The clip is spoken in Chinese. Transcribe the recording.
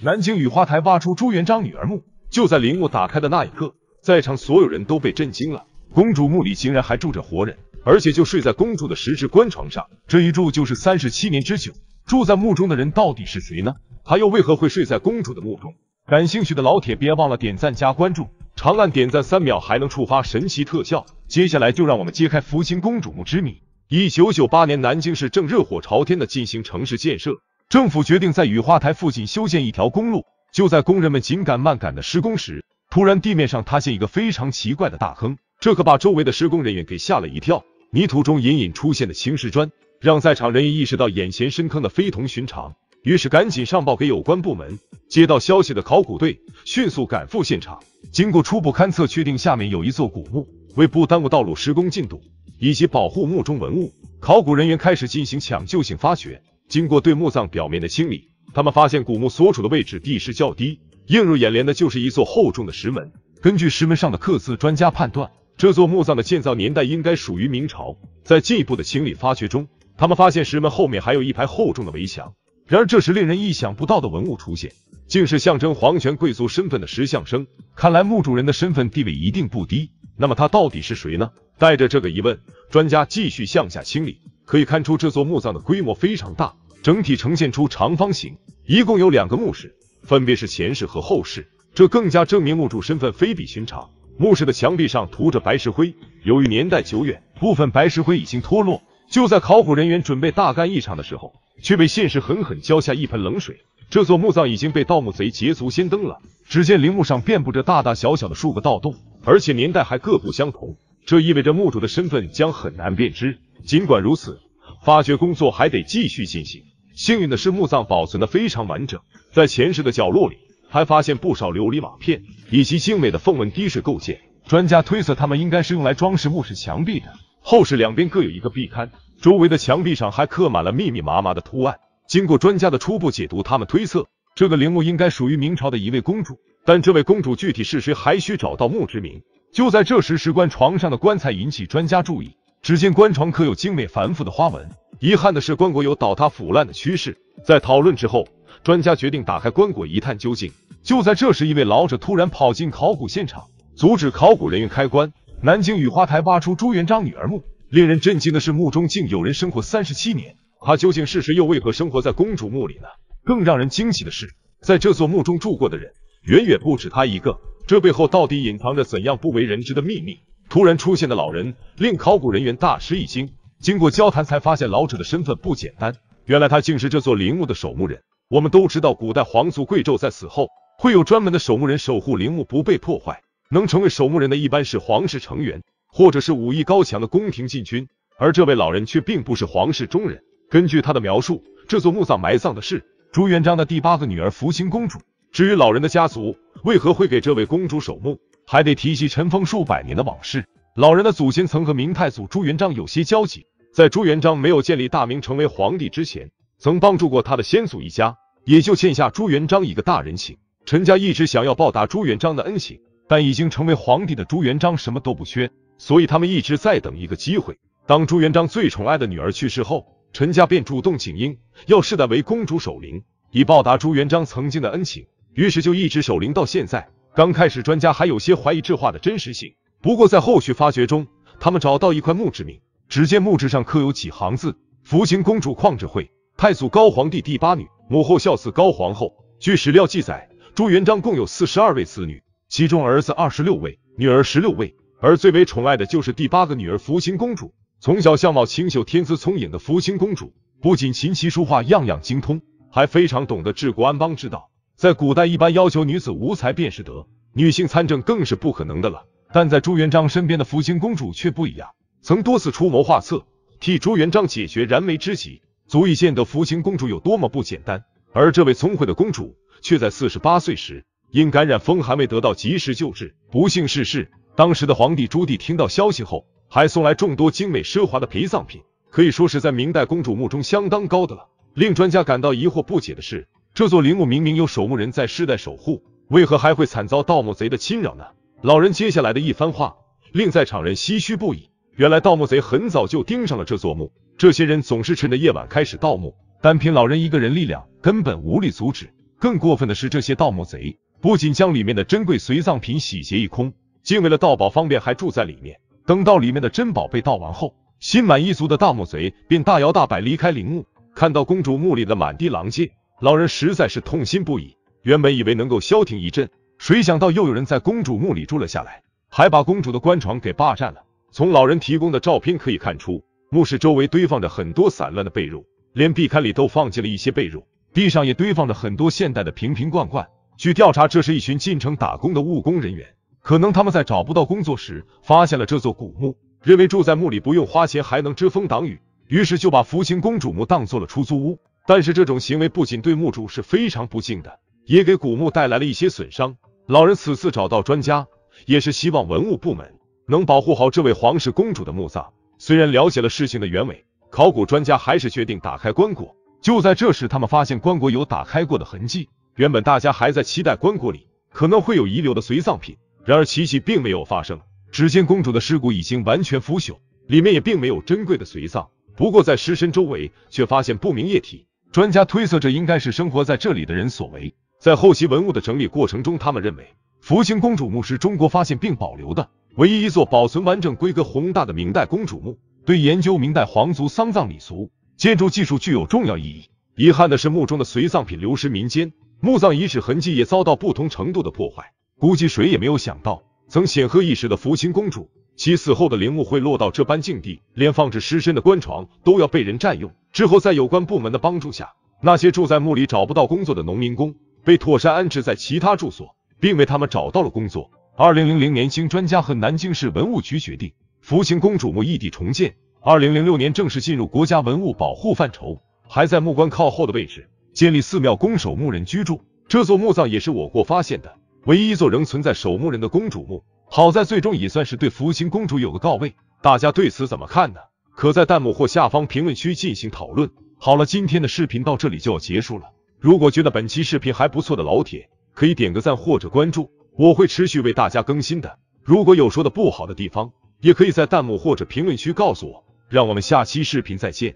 南京雨花台挖出朱元璋女儿墓，就在陵墓打开的那一刻，在场所有人都被震惊了。公主墓里竟然还住着活人，而且就睡在公主的石质棺床上，这一住就是三十七年之久。住在墓中的人到底是谁呢？他又为何会睡在公主的墓中？感兴趣的老铁别忘了点赞加关注。长按点赞三秒，还能触发神奇特效。接下来就让我们揭开福星公主墓之谜。一九九八年，南京市正热火朝天的进行城市建设，政府决定在雨花台附近修建一条公路。就在工人们紧赶慢赶的施工时，突然地面上塌陷一个非常奇怪的大坑，这可把周围的施工人员给吓了一跳。泥土中隐隐出现的青石砖，让在场人也意识到眼前深坑的非同寻常。于是赶紧上报给有关部门。接到消息的考古队迅速赶赴现场。经过初步勘测，确定下面有一座古墓。为不耽误道路施工进度以及保护墓中文物，考古人员开始进行抢救性发掘。经过对墓葬表面的清理，他们发现古墓所处的位置地势较低，映入眼帘的就是一座厚重的石门。根据石门上的刻字，专家判断这座墓葬的建造年代应该属于明朝。在进一步的清理发掘中，他们发现石门后面还有一排厚重的围墙。然而，这时令人意想不到的文物出现，竟是象征皇权贵族身份的石像生。看来墓主人的身份地位一定不低。那么他到底是谁呢？带着这个疑问，专家继续向下清理，可以看出这座墓葬的规模非常大，整体呈现出长方形，一共有两个墓室，分别是前室和后室。这更加证明墓主身份非比寻常。墓室的墙壁上涂着白石灰，由于年代久远，部分白石灰已经脱落。就在考古人员准备大干一场的时候。却被现实狠狠浇下一盆冷水。这座墓葬已经被盗墓贼捷足先登了。只见陵墓上遍布着大大小小的数个盗洞，而且年代还各不相同。这意味着墓主的身份将很难辨知。尽管如此，发掘工作还得继续进行。幸运的是，墓葬保存得非常完整，在前室的角落里还发现不少琉璃瓦片以及精美的凤纹滴水构件。专家推测，它们应该是用来装饰墓室墙壁的。后室两边各有一个壁龛。周围的墙壁上还刻满了密密麻麻的图案。经过专家的初步解读，他们推测这个陵墓应该属于明朝的一位公主，但这位公主具体是谁，还需找到墓志铭。就在这时，石棺床上的棺材引起专家注意，只见棺床刻有精美繁复的花纹。遗憾的是，棺椁有倒塌腐烂的趋势。在讨论之后，专家决定打开棺椁一探究竟。就在这时，一位老者突然跑进考古现场，阻止考古人员开棺。南京雨花台挖出朱元璋女儿墓。令人震惊的是，墓中竟有人生活三十七年。他究竟是谁，又为何生活在公主墓里呢？更让人惊喜的是，在这座墓中住过的人远远不止他一个。这背后到底隐藏着怎样不为人知的秘密？突然出现的老人令考古人员大吃一惊。经过交谈，才发现老者的身份不简单。原来他竟是这座陵墓的守墓人。我们都知道，古代皇族贵胄在死后会有专门的守墓人守护陵墓不被破坏。能成为守墓人的一般是皇室成员。或者是武艺高强的宫廷禁军，而这位老人却并不是皇室中人。根据他的描述，这座墓葬埋葬的是朱元璋的第八个女儿福清公主。至于老人的家族为何会给这位公主守墓，还得提及尘封数百年的往事。老人的祖先曾和明太祖朱元璋有些交集，在朱元璋没有建立大明成为皇帝之前，曾帮助过他的先祖一家，也就欠下朱元璋一个大人情。陈家一直想要报答朱元璋的恩情，但已经成为皇帝的朱元璋什么都不缺。所以他们一直在等一个机会。当朱元璋最宠爱的女儿去世后，陈家便主动请缨，要世代为公主守灵，以报答朱元璋曾经的恩情。于是就一直守灵到现在。刚开始，专家还有些怀疑这话的真实性。不过在后续发掘中，他们找到一块墓志铭，只见墓志上刻有几行字：“福清公主旷志慧，太祖高皇帝第八女，母后孝慈高皇后。”据史料记载，朱元璋共有四十二位子女，其中儿子二十六位，女儿十六位。而最为宠爱的就是第八个女儿福星公主。从小相貌清秀、天资聪颖的福星公主，不仅琴棋书画样样精通，还非常懂得治国安邦之道。在古代，一般要求女子无才便是德，女性参政更是不可能的了。但在朱元璋身边的福星公主却不一样，曾多次出谋划策，替朱元璋解决燃眉之急，足以见得福星公主有多么不简单。而这位聪慧的公主，却在四十八岁时因感染风寒未得到及时救治，不幸逝世。当时的皇帝朱棣听到消息后，还送来众多精美奢华的陪葬品，可以说是在明代公主墓中相当高的了。令专家感到疑惑不解的是，这座陵墓明明有守墓人在世代守护，为何还会惨遭盗墓贼的侵扰呢？老人接下来的一番话令在场人唏嘘不已。原来盗墓贼很早就盯上了这座墓，这些人总是趁着夜晚开始盗墓，单凭老人一个人力量根本无力阻止。更过分的是，这些盗墓贼不仅将里面的珍贵随葬品洗劫一空。竟为了盗宝方便还住在里面。等到里面的珍宝被盗完后，心满意足的大木贼便大摇大摆离开陵墓。看到公主墓里的满地狼藉，老人实在是痛心不已。原本以为能够消停一阵，谁想到又有人在公主墓里住了下来，还把公主的棺床给霸占了。从老人提供的照片可以看出，墓室周围堆放着很多散乱的被褥，连壁龛里都放进了一些被褥，地上也堆放着很多现代的瓶瓶罐罐。据调查，这是一群进城打工的务工人员。可能他们在找不到工作时，发现了这座古墓，认为住在墓里不用花钱还能遮风挡雨，于是就把福清公主墓当做了出租屋。但是这种行为不仅对墓主是非常不敬的，也给古墓带来了一些损伤。老人此次找到专家，也是希望文物部门能保护好这位皇室公主的墓葬。虽然了解了事情的原委，考古专家还是决定打开棺椁。就在这时，他们发现棺椁有打开过的痕迹。原本大家还在期待棺椁里可能会有遗留的随葬品。然而奇迹并没有发生，只见公主的尸骨已经完全腐朽，里面也并没有珍贵的随葬。不过在尸身周围，却发现不明液体。专家推测，这应该是生活在这里的人所为。在后期文物的整理过程中，他们认为福清公主墓是中国发现并保留的唯一一座保存完整、规格宏大的明代公主墓，对研究明代皇族丧葬礼俗、建筑技术具有重要意义。遗憾的是，墓中的随葬品流失民间，墓葬遗址痕迹也遭到不同程度的破坏。估计谁也没有想到，曾显赫一时的福清公主，其死后的陵墓会落到这般境地，连放置尸身的棺床都要被人占用。之后，在有关部门的帮助下，那些住在墓里找不到工作的农民工被妥善安置在其他住所，并为他们找到了工作。二零零零年，经专家和南京市文物局决定，福清公主墓异地重建。二零零六年，正式进入国家文物保护范畴。还在墓棺靠后的位置建立寺庙供守墓人居住。这座墓葬也是我国发现的。唯一一座仍存在守墓人的公主墓，好在最终也算是对福星公主有个告慰。大家对此怎么看呢？可在弹幕或下方评论区进行讨论。好了，今天的视频到这里就要结束了。如果觉得本期视频还不错的老铁，可以点个赞或者关注，我会持续为大家更新的。如果有说的不好的地方，也可以在弹幕或者评论区告诉我。让我们下期视频再见。